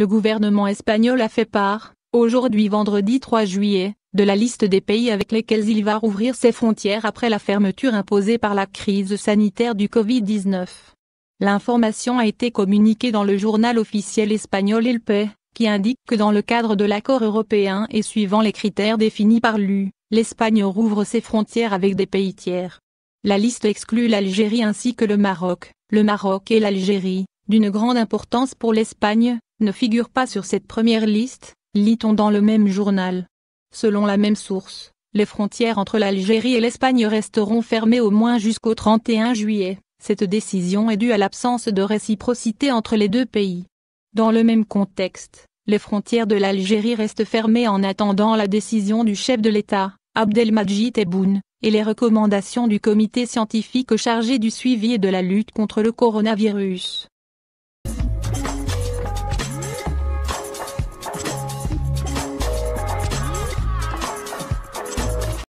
Le gouvernement espagnol a fait part, aujourd'hui vendredi 3 juillet, de la liste des pays avec lesquels il va rouvrir ses frontières après la fermeture imposée par la crise sanitaire du Covid-19. L'information a été communiquée dans le journal officiel espagnol El País, qui indique que dans le cadre de l'accord européen et suivant les critères définis par l'UE, l'Espagne rouvre ses frontières avec des pays tiers. La liste exclut l'Algérie ainsi que le Maroc, le Maroc et l'Algérie, d'une grande importance pour l'Espagne, ne figure pas sur cette première liste, lit-on dans le même journal. Selon la même source, les frontières entre l'Algérie et l'Espagne resteront fermées au moins jusqu'au 31 juillet. Cette décision est due à l'absence de réciprocité entre les deux pays. Dans le même contexte, les frontières de l'Algérie restent fermées en attendant la décision du chef de l'État, Abdelmajid Tebboune, et les recommandations du comité scientifique chargé du suivi et de la lutte contre le coronavirus.